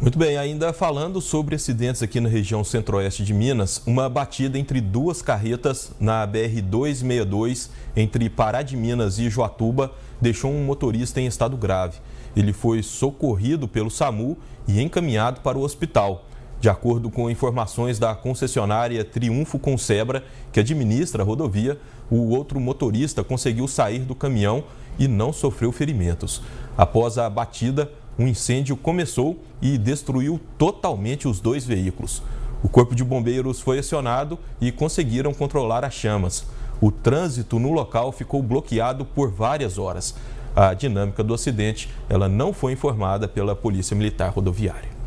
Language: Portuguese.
Muito bem, ainda falando sobre acidentes aqui na região centro-oeste de Minas, uma batida entre duas carretas na BR-262, entre Pará de Minas e Joatuba, deixou um motorista em estado grave. Ele foi socorrido pelo SAMU e encaminhado para o hospital. De acordo com informações da concessionária Triunfo Concebra, que administra a rodovia, o outro motorista conseguiu sair do caminhão e não sofreu ferimentos. Após a batida, um incêndio começou e destruiu totalmente os dois veículos. O Corpo de Bombeiros foi acionado e conseguiram controlar as chamas. O trânsito no local ficou bloqueado por várias horas. A dinâmica do acidente ela não foi informada pela Polícia Militar Rodoviária.